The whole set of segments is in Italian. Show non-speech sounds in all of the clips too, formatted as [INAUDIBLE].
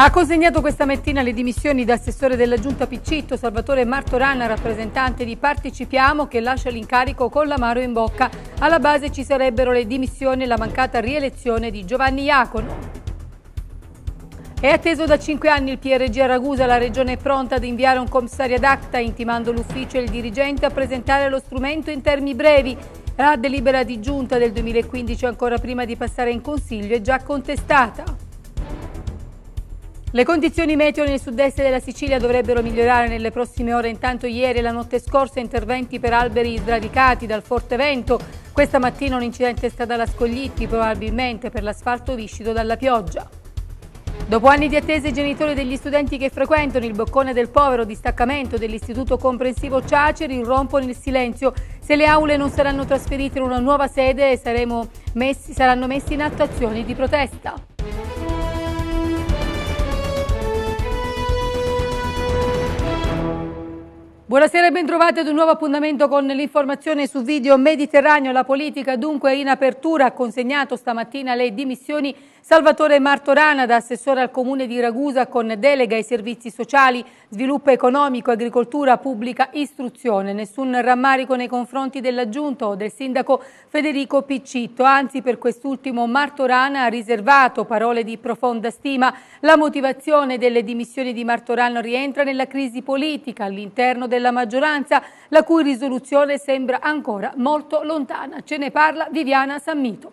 Ha consegnato questa mattina le dimissioni d'assessore della Giunta Piccitto, Salvatore Martorana, rappresentante di Partecipiamo, che lascia l'incarico con l'amaro in bocca. Alla base ci sarebbero le dimissioni e la mancata rielezione di Giovanni Iacono. È atteso da cinque anni il PRG a Ragusa, la regione è pronta ad inviare un commissario ad acta, intimando l'ufficio e il dirigente a presentare lo strumento in termini brevi. La delibera di giunta del 2015, ancora prima di passare in consiglio, è già contestata. Le condizioni meteo nel sud-est della Sicilia dovrebbero migliorare nelle prossime ore. Intanto ieri e la notte scorsa interventi per alberi sradicati dal forte vento. Questa mattina un incidente stradale a Scoglitti, probabilmente per l'asfalto viscido dalla pioggia. Dopo anni di attesa i genitori degli studenti che frequentano il boccone del povero distaccamento dell'istituto comprensivo Ciaceri rompono il silenzio. Se le aule non saranno trasferite in una nuova sede messi, saranno messi in atto azioni di protesta. Buonasera e ben trovati ad un nuovo appuntamento con l'informazione su video Mediterraneo. La politica dunque in apertura ha consegnato stamattina le dimissioni Salvatore Martorana, da assessore al comune di Ragusa con delega ai servizi sociali, sviluppo economico, agricoltura, pubblica istruzione. Nessun rammarico nei confronti dell'aggiunto o del sindaco Federico Piccitto, anzi per quest'ultimo Martorana ha riservato parole di profonda stima. La motivazione delle dimissioni di Martorano rientra nella crisi politica all'interno della maggioranza, la cui risoluzione sembra ancora molto lontana. Ce ne parla Viviana Sammito.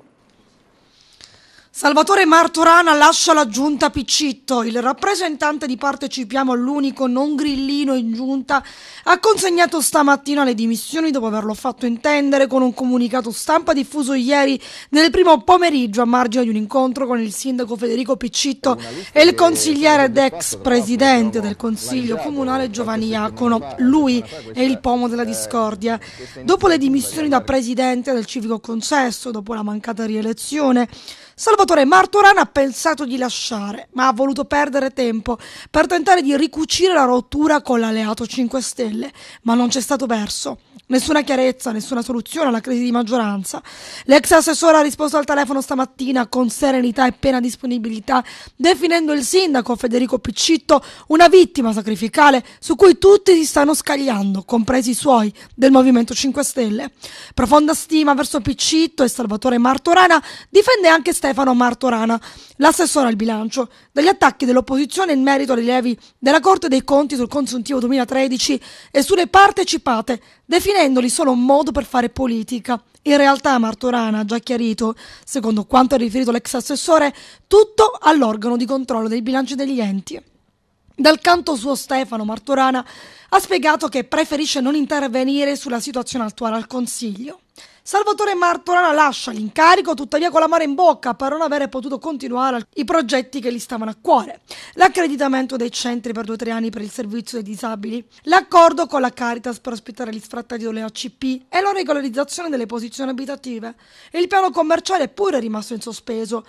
Salvatore Martorana lascia la giunta Piccitto. Il rappresentante di Partecipiamo, l'unico non grillino in giunta, ha consegnato stamattina le dimissioni dopo averlo fatto intendere con un comunicato stampa diffuso ieri nel primo pomeriggio a margine di un incontro con il sindaco Federico Piccitto e il consigliere ed ex presidente del consiglio comunale Giovanni Iacono. Lui è il pomo della eh, discordia. Dopo le dimissioni da presidente del civico consesso, dopo la mancata rielezione, Salvatore Salvatore Martoran ha pensato di lasciare, ma ha voluto perdere tempo per tentare di ricucire la rottura con l'alleato 5 Stelle, ma non c'è stato verso. Nessuna chiarezza, nessuna soluzione alla crisi di maggioranza. L'ex assessore ha risposto al telefono stamattina con serenità e piena disponibilità, definendo il sindaco Federico Piccitto una vittima sacrificale su cui tutti si stanno scagliando, compresi i suoi del Movimento 5 Stelle. Profonda stima verso Piccitto e Salvatore Martorana difende anche Stefano Martorana, l'assessore al bilancio, dagli attacchi dell'opposizione in merito ai rilievi della Corte dei Conti sul consuntivo 2013 e sulle partecipate, definendo definendoli solo un modo per fare politica. In realtà Martorana ha già chiarito, secondo quanto ha riferito l'ex assessore, tutto all'organo di controllo dei bilanci degli enti. Dal canto suo Stefano Martorana ha spiegato che preferisce non intervenire sulla situazione attuale al Consiglio. Salvatore Martorana lascia l'incarico, tuttavia con l'amara in bocca per non avere potuto continuare i progetti che gli stavano a cuore. L'accreditamento dei centri per due o tre anni per il servizio dei disabili, l'accordo con la Caritas per ospitare gli sfrattati delle ACP e la regolarizzazione delle posizioni abitative. Il piano commerciale è pure rimasto in sospeso,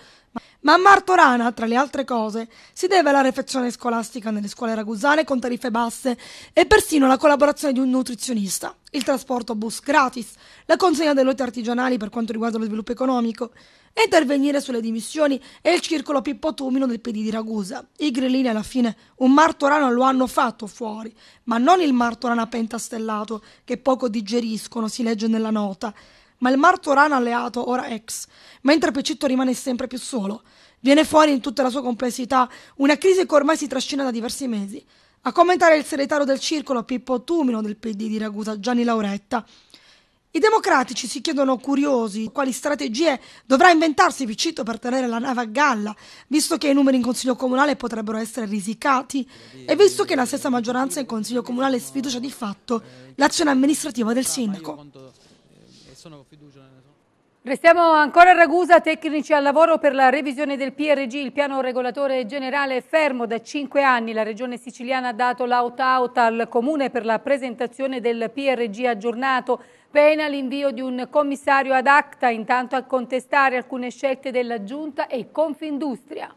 ma a Martorana, tra le altre cose, si deve la refezione scolastica nelle scuole ragusane con tariffe basse e persino la collaborazione di un nutrizionista il trasporto bus gratis, la consegna dei lotti artigianali per quanto riguarda lo sviluppo economico, intervenire sulle dimissioni e il circolo Pippo Tumino del PD di Ragusa. I grillini alla fine un martorano lo hanno fatto fuori, ma non il martorano pentastellato che poco digeriscono, si legge nella nota, ma il martorano alleato ora ex, mentre Pecitto rimane sempre più solo. Viene fuori in tutta la sua complessità una crisi che ormai si trascina da diversi mesi. A commentare il segretario del circolo Pippo Tumino del PD di Ragusa, Gianni Lauretta. I democratici si chiedono curiosi quali strategie dovrà inventarsi Piccito per tenere la nave a galla, visto che i numeri in Consiglio Comunale potrebbero essere risicati e visto che la stessa maggioranza in Consiglio Comunale sfiducia di fatto l'azione amministrativa del sindaco. Restiamo ancora a Ragusa, tecnici al lavoro per la revisione del PRG, il piano regolatore generale è fermo da cinque anni. La regione siciliana ha dato l'out-out al comune per la presentazione del PRG aggiornato, pena l'invio di un commissario ad acta intanto a contestare alcune scelte della giunta e Confindustria.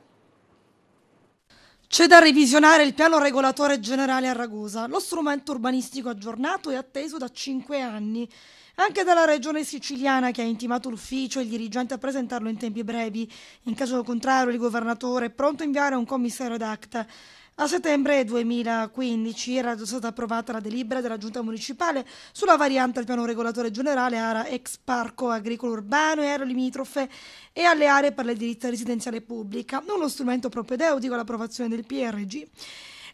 C'è da revisionare il piano regolatore generale a Ragusa, lo strumento urbanistico aggiornato e atteso da cinque anni, anche dalla regione siciliana che ha intimato l'ufficio e il dirigente a presentarlo in tempi brevi. In caso contrario il governatore è pronto a inviare un commissario ad acta. A settembre 2015 era stata approvata la delibera della Giunta Municipale sulla variante al piano regolatore generale ARA ex parco agricolo urbano e aree limitrofe e alle aree per l'edilizia residenziale pubblica, uno strumento propedeutico all'approvazione del PRG.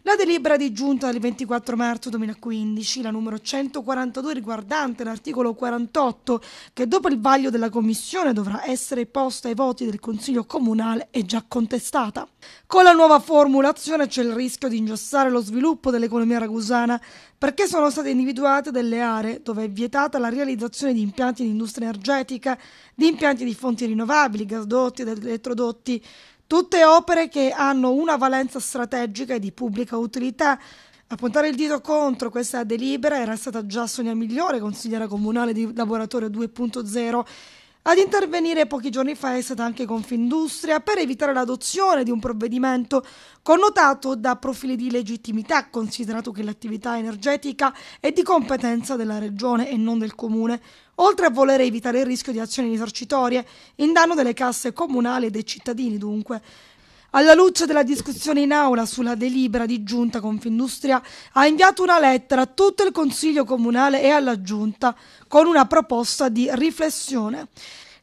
La delibera di giunta del 24 marzo 2015, la numero 142 riguardante l'articolo 48, che dopo il vaglio della Commissione dovrà essere posta ai voti del Consiglio Comunale, è già contestata. Con la nuova formulazione c'è il rischio di ingessare lo sviluppo dell'economia ragusana perché sono state individuate delle aree dove è vietata la realizzazione di impianti di industria energetica, di impianti di fonti rinnovabili, gasdotti ed elettrodotti, Tutte opere che hanno una valenza strategica e di pubblica utilità. A puntare il dito contro questa delibera era stata già Sonia Migliore, consigliera comunale di Laboratorio 2.0 ad intervenire pochi giorni fa è stata anche Confindustria per evitare l'adozione di un provvedimento connotato da profili di legittimità, considerato che l'attività energetica è di competenza della Regione e non del Comune, oltre a volere evitare il rischio di azioni risarcitorie in danno delle casse comunali e dei cittadini dunque. Alla luce della discussione in aula sulla delibera di giunta Confindustria ha inviato una lettera a tutto il Consiglio Comunale e alla giunta con una proposta di riflessione.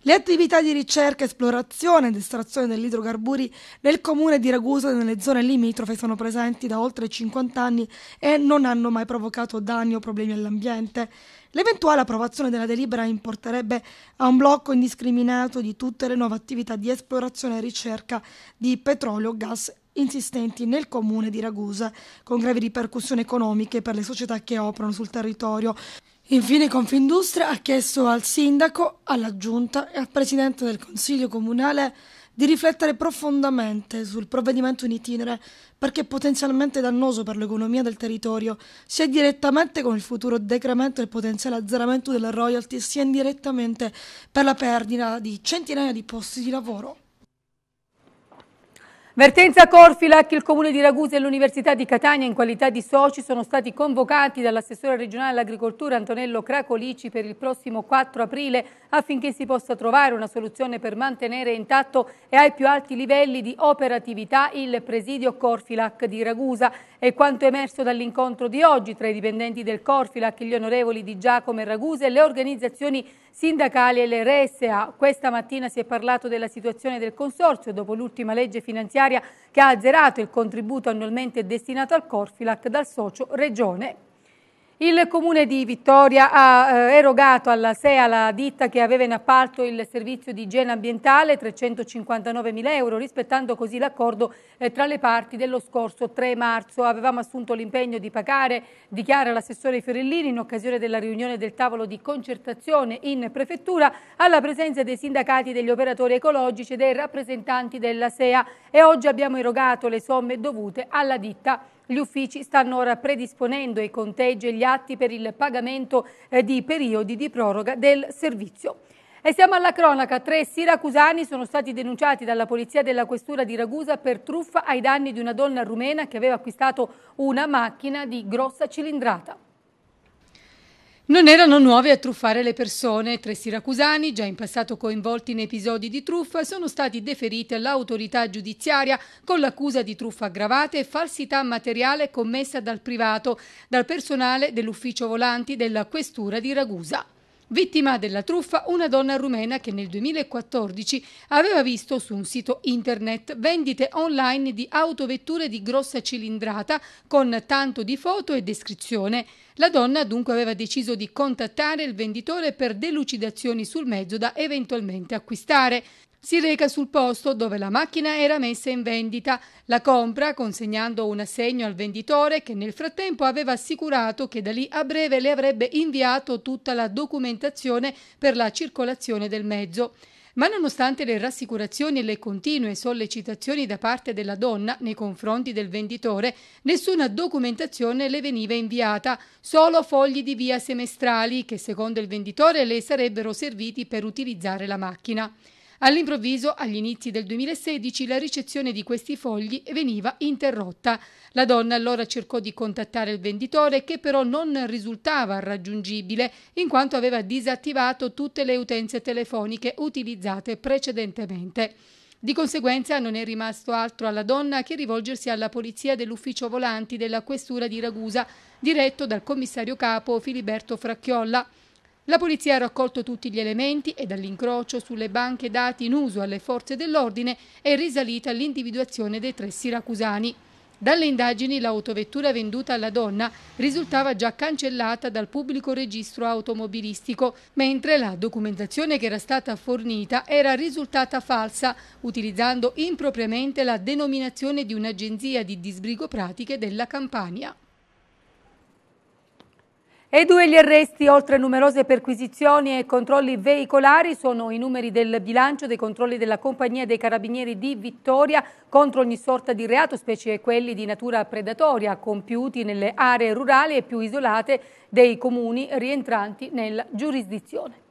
Le attività di ricerca, esplorazione ed estrazione degli idrocarburi nel comune di Ragusa e nelle zone limitrofe sono presenti da oltre 50 anni e non hanno mai provocato danni o problemi all'ambiente. L'eventuale approvazione della delibera importerebbe a un blocco indiscriminato di tutte le nuove attività di esplorazione e ricerca di petrolio, gas insistenti nel comune di Ragusa, con gravi ripercussioni economiche per le società che operano sul territorio. Infine Confindustria ha chiesto al sindaco, alla giunta e al presidente del Consiglio comunale di riflettere profondamente sul provvedimento in itinere perché è potenzialmente dannoso per l'economia del territorio, sia direttamente con il futuro decremento e il potenziale azzeramento delle royalties, sia indirettamente per la perdita di centinaia di posti di lavoro. Vertenza Corfilac, il Comune di Ragusa e l'Università di Catania in qualità di soci sono stati convocati dall'assessore regionale all'agricoltura Antonello Cracolici per il prossimo 4 aprile affinché si possa trovare una soluzione per mantenere intatto e ai più alti livelli di operatività il presidio Corfilac di Ragusa. È quanto emerso dall'incontro di oggi tra i dipendenti del Corfilac, gli onorevoli di Giacomo e Ragusa e le organizzazioni sindacali e l'RSA. Questa mattina si è parlato della situazione del Consorzio dopo l'ultima legge finanziaria che ha azzerato il contributo annualmente destinato al Corfilac dal socio Regione il comune di Vittoria ha eh, erogato alla SEA, la ditta che aveva in appalto il servizio di igiene ambientale, 359.000 euro, rispettando così l'accordo eh, tra le parti dello scorso 3 marzo. Avevamo assunto l'impegno di pagare, dichiara l'assessore Fiorellini, in occasione della riunione del tavolo di concertazione in prefettura, alla presenza dei sindacati degli operatori ecologici e dei rappresentanti della SEA. E oggi abbiamo erogato le somme dovute alla ditta. Gli uffici stanno ora predisponendo i conteggi e gli atti per il pagamento eh, di periodi di proroga del servizio. E siamo alla cronaca. Tre siracusani sono stati denunciati dalla polizia della questura di Ragusa per truffa ai danni di una donna rumena che aveva acquistato una macchina di grossa cilindrata. Non erano nuovi a truffare le persone. Tre siracusani, già in passato coinvolti in episodi di truffa, sono stati deferiti all'autorità giudiziaria con l'accusa di truffa aggravata e falsità materiale commessa dal privato, dal personale dell'ufficio volanti della questura di Ragusa. Vittima della truffa una donna rumena che nel 2014 aveva visto su un sito internet vendite online di autovetture di grossa cilindrata con tanto di foto e descrizione. La donna dunque aveva deciso di contattare il venditore per delucidazioni sul mezzo da eventualmente acquistare si reca sul posto dove la macchina era messa in vendita, la compra consegnando un assegno al venditore che nel frattempo aveva assicurato che da lì a breve le avrebbe inviato tutta la documentazione per la circolazione del mezzo. Ma nonostante le rassicurazioni e le continue sollecitazioni da parte della donna nei confronti del venditore, nessuna documentazione le veniva inviata, solo fogli di via semestrali che secondo il venditore le sarebbero serviti per utilizzare la macchina. All'improvviso, agli inizi del 2016, la ricezione di questi fogli veniva interrotta. La donna allora cercò di contattare il venditore che però non risultava raggiungibile in quanto aveva disattivato tutte le utenze telefoniche utilizzate precedentemente. Di conseguenza non è rimasto altro alla donna che rivolgersi alla polizia dell'ufficio volanti della questura di Ragusa, diretto dal commissario capo Filiberto Fracchiolla. La polizia ha raccolto tutti gli elementi e dall'incrocio sulle banche dati in uso alle forze dell'ordine è risalita l'individuazione dei tre siracusani. Dalle indagini l'autovettura venduta alla donna risultava già cancellata dal pubblico registro automobilistico, mentre la documentazione che era stata fornita era risultata falsa, utilizzando impropriamente la denominazione di un'agenzia di disbrigo pratiche della Campania. E due gli arresti, oltre a numerose perquisizioni e controlli veicolari, sono i numeri del bilancio dei controlli della Compagnia dei Carabinieri di Vittoria contro ogni sorta di reato, specie quelli di natura predatoria, compiuti nelle aree rurali e più isolate dei comuni rientranti nella giurisdizione.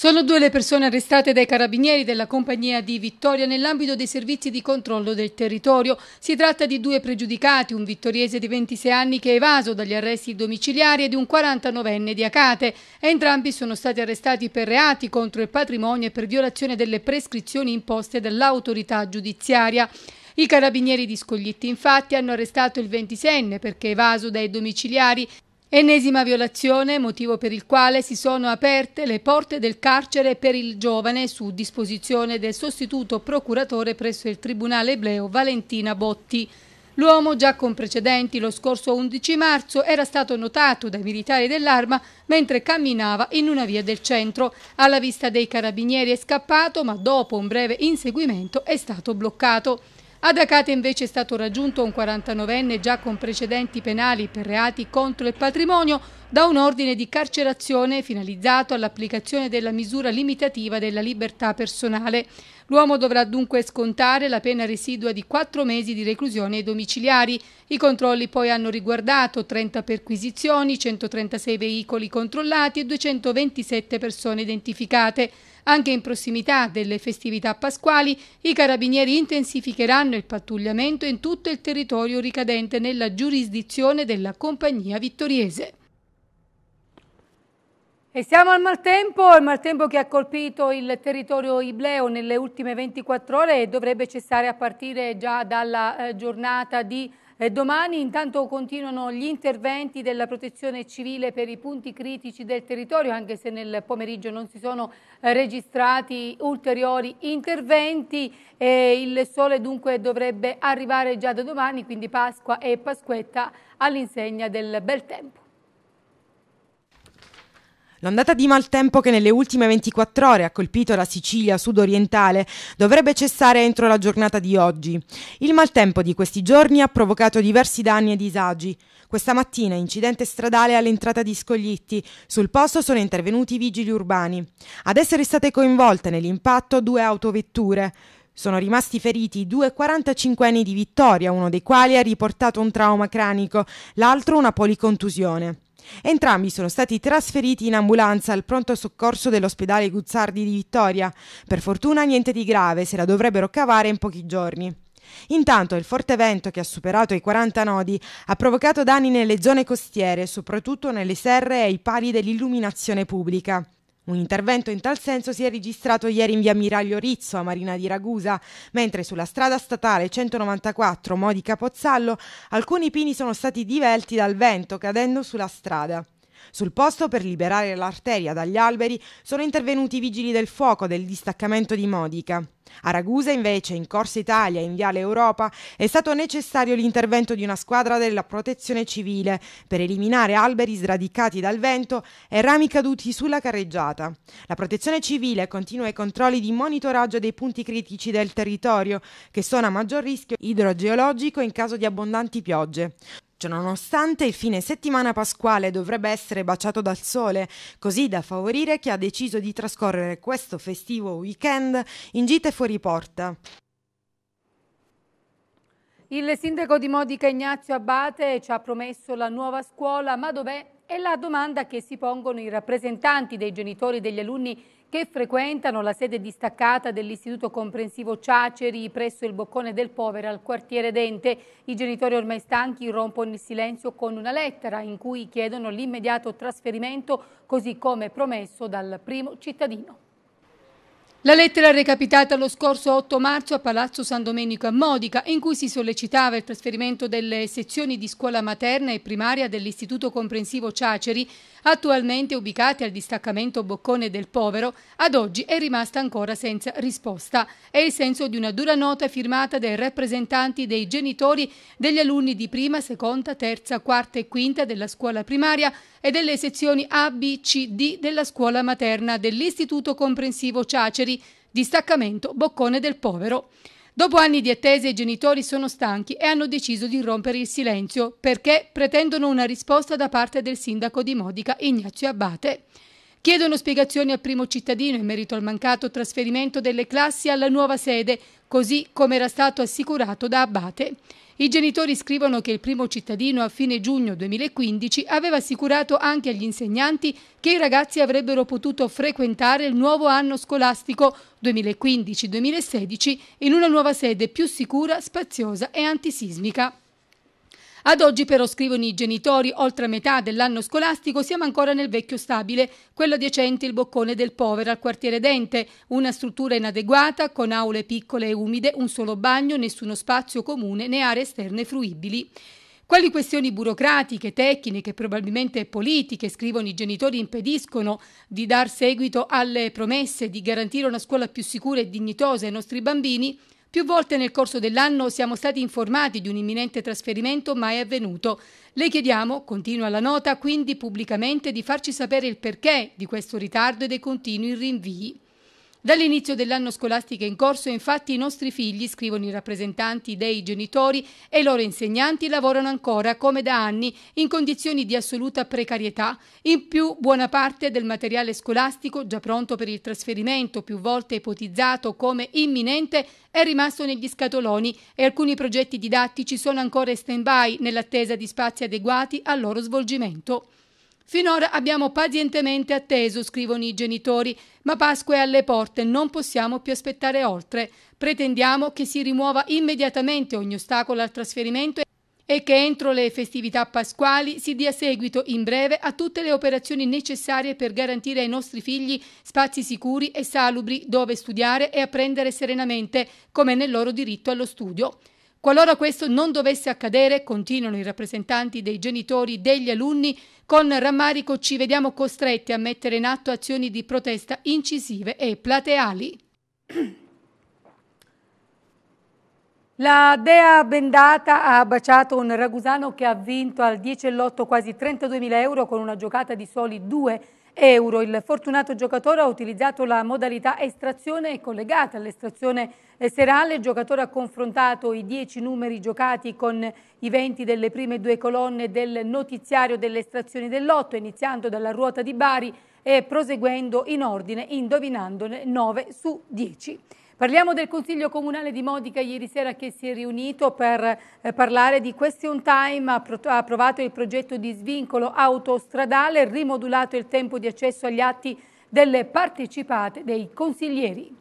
Sono due le persone arrestate dai carabinieri della compagnia di Vittoria nell'ambito dei servizi di controllo del territorio. Si tratta di due pregiudicati, un vittoriese di 26 anni che è evaso dagli arresti domiciliari e di un 49enne di Acate. Entrambi sono stati arrestati per reati contro il patrimonio e per violazione delle prescrizioni imposte dall'autorità giudiziaria. I carabinieri di Scoglietti infatti hanno arrestato il 26enne perché evaso dai domiciliari Ennesima violazione, motivo per il quale si sono aperte le porte del carcere per il giovane su disposizione del sostituto procuratore presso il Tribunale Ebleo Valentina Botti. L'uomo, già con precedenti lo scorso 11 marzo, era stato notato dai militari dell'arma mentre camminava in una via del centro. Alla vista dei carabinieri è scappato, ma dopo un breve inseguimento è stato bloccato. Ad Acate invece è stato raggiunto un 49enne già con precedenti penali per reati contro il patrimonio da un ordine di carcerazione finalizzato all'applicazione della misura limitativa della libertà personale. L'uomo dovrà dunque scontare la pena residua di quattro mesi di reclusione ai domiciliari. I controlli poi hanno riguardato 30 perquisizioni, 136 veicoli controllati e 227 persone identificate. Anche in prossimità delle festività pasquali, i carabinieri intensificheranno il pattugliamento in tutto il territorio ricadente nella giurisdizione della compagnia vittoriese. E siamo al maltempo, il maltempo che ha colpito il territorio ibleo nelle ultime 24 ore e dovrebbe cessare a partire già dalla eh, giornata di eh, domani intanto continuano gli interventi della protezione civile per i punti critici del territorio, anche se nel pomeriggio non si sono eh, registrati ulteriori interventi. Eh, il sole dunque dovrebbe arrivare già da domani, quindi Pasqua e Pasquetta all'insegna del bel tempo. L'ondata di maltempo che nelle ultime 24 ore ha colpito la Sicilia sudorientale dovrebbe cessare entro la giornata di oggi. Il maltempo di questi giorni ha provocato diversi danni e disagi. Questa mattina incidente stradale all'entrata di Scoglitti. Sul posto sono intervenuti i vigili urbani. Ad essere state coinvolte nell'impatto due autovetture. Sono rimasti feriti due 45enni di Vittoria, uno dei quali ha riportato un trauma cranico, l'altro una policontusione. Entrambi sono stati trasferiti in ambulanza al pronto soccorso dell'ospedale Guzzardi di Vittoria. Per fortuna niente di grave, se la dovrebbero cavare in pochi giorni. Intanto il forte vento che ha superato i 40 nodi ha provocato danni nelle zone costiere, soprattutto nelle serre e ai pali dell'illuminazione pubblica. Un intervento in tal senso si è registrato ieri in via Miraglio Rizzo a Marina di Ragusa, mentre sulla strada statale 194 Modica Pozzallo alcuni pini sono stati divelti dal vento cadendo sulla strada. Sul posto, per liberare l'arteria dagli alberi, sono intervenuti i vigili del fuoco del distaccamento di Modica. A Ragusa, invece, in Corsa Italia, in Viale Europa, è stato necessario l'intervento di una squadra della protezione civile per eliminare alberi sradicati dal vento e rami caduti sulla carreggiata. La protezione civile continua i controlli di monitoraggio dei punti critici del territorio, che sono a maggior rischio idrogeologico in caso di abbondanti piogge. Cioè, nonostante il fine settimana pasquale dovrebbe essere baciato dal sole, così da favorire chi ha deciso di trascorrere questo festivo weekend in gite fuori porta. Il sindaco di Modica Ignazio Abate ci ha promesso la nuova scuola, ma dov'è? È la domanda che si pongono i rappresentanti dei genitori degli alunni che frequentano la sede distaccata dell'Istituto Comprensivo Ciaceri presso il Boccone del Povero al quartiere Dente. I genitori ormai stanchi rompono il silenzio con una lettera in cui chiedono l'immediato trasferimento così come promesso dal primo cittadino. La lettera recapitata lo scorso 8 marzo a Palazzo San Domenico a Modica, in cui si sollecitava il trasferimento delle sezioni di scuola materna e primaria dell'Istituto Comprensivo Ciaceri, attualmente ubicate al distaccamento Boccone del Povero, ad oggi è rimasta ancora senza risposta. È il senso di una dura nota firmata dai rappresentanti dei genitori degli alunni di prima, seconda, terza, quarta e quinta della scuola primaria, e delle sezioni A, B, C, D della scuola materna dell'Istituto Comprensivo Ciaceri, distaccamento Boccone del Povero. Dopo anni di attese i genitori sono stanchi e hanno deciso di rompere il silenzio perché pretendono una risposta da parte del sindaco di Modica Ignazio Abbate. Chiedono spiegazioni al primo cittadino in merito al mancato trasferimento delle classi alla nuova sede, così come era stato assicurato da Abbate. I genitori scrivono che il primo cittadino a fine giugno 2015 aveva assicurato anche agli insegnanti che i ragazzi avrebbero potuto frequentare il nuovo anno scolastico 2015-2016 in una nuova sede più sicura, spaziosa e antisismica. Ad oggi però, scrivono i genitori, oltre a metà dell'anno scolastico siamo ancora nel vecchio stabile, quello adiacente il boccone del povero al quartiere Dente, una struttura inadeguata con aule piccole e umide, un solo bagno, nessuno spazio comune né aree esterne fruibili. Quali questioni burocratiche, tecniche, e probabilmente politiche, scrivono i genitori, impediscono di dar seguito alle promesse di garantire una scuola più sicura e dignitosa ai nostri bambini? Più volte nel corso dell'anno siamo stati informati di un imminente trasferimento, mai avvenuto. Le chiediamo, continua la nota, quindi pubblicamente di farci sapere il perché di questo ritardo e dei continui rinvii. Dall'inizio dell'anno scolastico in corso, infatti, i nostri figli, scrivono i rappresentanti dei genitori e i loro insegnanti, lavorano ancora, come da anni, in condizioni di assoluta precarietà. In più, buona parte del materiale scolastico, già pronto per il trasferimento, più volte ipotizzato come imminente, è rimasto negli scatoloni e alcuni progetti didattici sono ancora in stand-by nell'attesa di spazi adeguati al loro svolgimento. Finora abbiamo pazientemente atteso, scrivono i genitori, ma Pasqua è alle porte, non possiamo più aspettare oltre. Pretendiamo che si rimuova immediatamente ogni ostacolo al trasferimento e che entro le festività pasquali si dia seguito in breve a tutte le operazioni necessarie per garantire ai nostri figli spazi sicuri e salubri dove studiare e apprendere serenamente, come nel loro diritto allo studio. Qualora questo non dovesse accadere, continuano i rappresentanti dei genitori degli alunni, con rammarico ci vediamo costretti a mettere in atto azioni di protesta incisive e plateali. [CLEARS THROAT] La Dea Bendata ha baciato un ragusano che ha vinto al 10 e l'8 quasi 32.000 euro con una giocata di soli due euro. Il fortunato giocatore ha utilizzato la modalità estrazione collegata all'estrazione serale. Il giocatore ha confrontato i 10 numeri giocati con i 20 delle prime due colonne del notiziario delle estrazioni dell'otto, iniziando dalla ruota di Bari e proseguendo in ordine, indovinandone 9 su 10. Parliamo del Consiglio Comunale di Modica ieri sera che si è riunito per eh, parlare di question time, ha, ha approvato il progetto di svincolo autostradale, rimodulato il tempo di accesso agli atti delle partecipate dei consiglieri.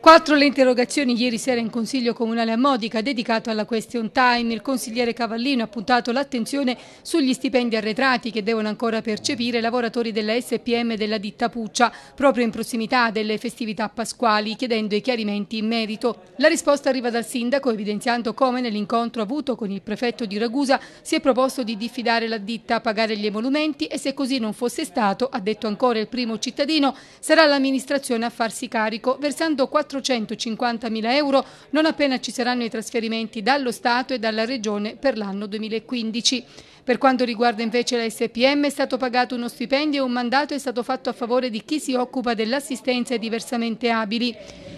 Quattro le interrogazioni ieri sera in Consiglio Comunale a Modica, dedicato alla question time. Il consigliere Cavallino ha puntato l'attenzione sugli stipendi arretrati che devono ancora percepire i lavoratori della SPM della ditta Puccia, proprio in prossimità delle festività pasquali, chiedendo i chiarimenti in merito. La risposta arriva dal sindaco, evidenziando come nell'incontro avuto con il prefetto di Ragusa si è proposto di diffidare la ditta a pagare gli emolumenti e se così non fosse stato, ha detto ancora il primo cittadino, sarà l'amministrazione a farsi carico, versando quattro 450.000 euro non appena ci saranno i trasferimenti dallo Stato e dalla Regione per l'anno 2015. Per quanto riguarda invece la SPM è stato pagato uno stipendio e un mandato è stato fatto a favore di chi si occupa dell'assistenza ai diversamente abili.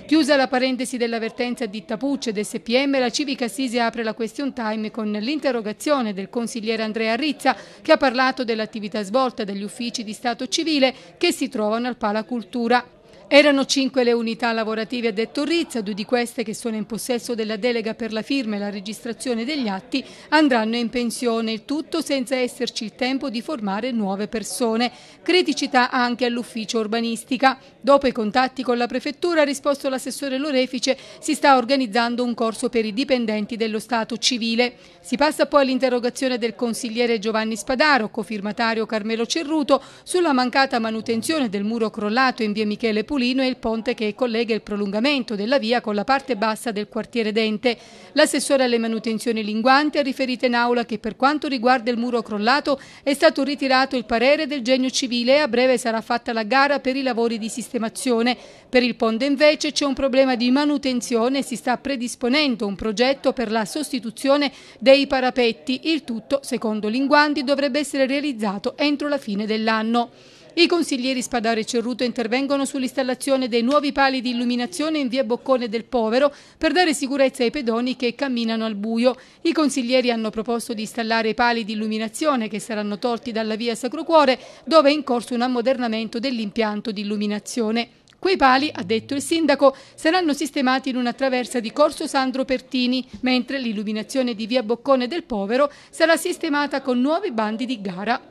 Chiusa la parentesi dell'avvertenza di Tapucce ed SPM, la Civica Assisi apre la question time con l'interrogazione del consigliere Andrea Rizza che ha parlato dell'attività svolta dagli uffici di Stato civile che si trovano al Palacultura. Erano cinque le unità lavorative a detto Rizza, due di queste che sono in possesso della delega per la firma e la registrazione degli atti andranno in pensione, il tutto senza esserci il tempo di formare nuove persone. Criticità anche all'ufficio urbanistica. Dopo i contatti con la prefettura, ha risposto l'assessore Lorefice, si sta organizzando un corso per i dipendenti dello Stato civile. Si passa poi all'interrogazione del consigliere Giovanni Spadaro, cofirmatario Carmelo Cerruto, sulla mancata manutenzione del muro crollato in via Michele Pulini Capitolino e il ponte che collega il prolungamento della via con la parte bassa del quartiere Dente. L'assessore alle manutenzioni linguanti ha riferito in aula che per quanto riguarda il muro crollato è stato ritirato il parere del genio civile e a breve sarà fatta la gara per i lavori di sistemazione. Per il ponte invece c'è un problema di manutenzione e si sta predisponendo un progetto per la sostituzione dei parapetti. Il tutto, secondo Linguanti, dovrebbe essere realizzato entro la fine dell'anno. I consiglieri Spadaro e Cerruto intervengono sull'installazione dei nuovi pali di illuminazione in via Boccone del Povero per dare sicurezza ai pedoni che camminano al buio. I consiglieri hanno proposto di installare i pali di illuminazione che saranno tolti dalla via Sacro Cuore dove è in corso un ammodernamento dell'impianto di illuminazione. Quei pali, ha detto il sindaco, saranno sistemati in una traversa di Corso Sandro Pertini, mentre l'illuminazione di via Boccone del Povero sarà sistemata con nuovi bandi di gara.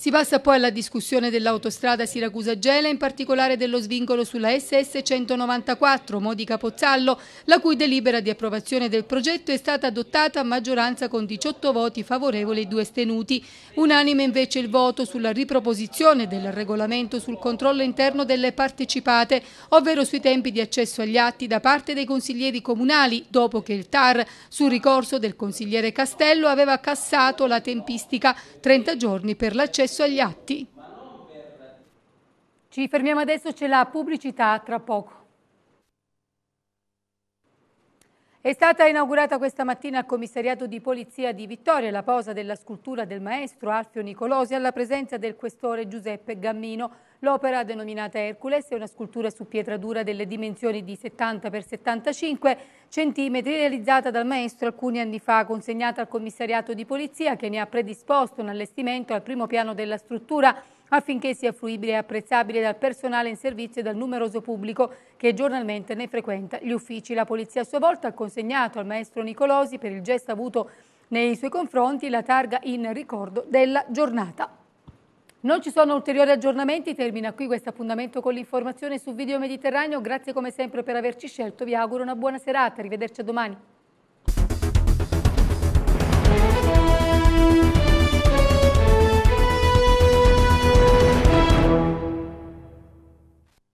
Si passa poi alla discussione dell'autostrada Siracusa-Gela, in particolare dello svincolo sulla SS 194 Modica-Pozzallo, la cui delibera di approvazione del progetto è stata adottata a maggioranza con 18 voti favorevoli e due stenuti. Unanime invece il voto sulla riproposizione del regolamento sul controllo interno delle partecipate, ovvero sui tempi di accesso agli atti da parte dei consiglieri comunali, dopo che il TAR, su ricorso del consigliere Castello, aveva cassato la tempistica 30 giorni per l'accesso accesso agli atti. Ci fermiamo adesso, c'è la pubblicità tra poco. È stata inaugurata questa mattina al commissariato di polizia di Vittoria la posa della scultura del maestro Alfio Nicolosi alla presenza del questore Giuseppe Gammino. L'opera, denominata Hercules, è una scultura su pietra dura delle dimensioni di 70 x 75 cm realizzata dal maestro alcuni anni fa, consegnata al commissariato di polizia che ne ha predisposto un allestimento al primo piano della struttura affinché sia fruibile e apprezzabile dal personale in servizio e dal numeroso pubblico che giornalmente ne frequenta gli uffici. La polizia a sua volta ha consegnato al maestro Nicolosi per il gesto avuto nei suoi confronti la targa in ricordo della giornata. Non ci sono ulteriori aggiornamenti, termina qui questo appuntamento con l'informazione su Video Mediterraneo. Grazie come sempre per averci scelto, vi auguro una buona serata, arrivederci a domani.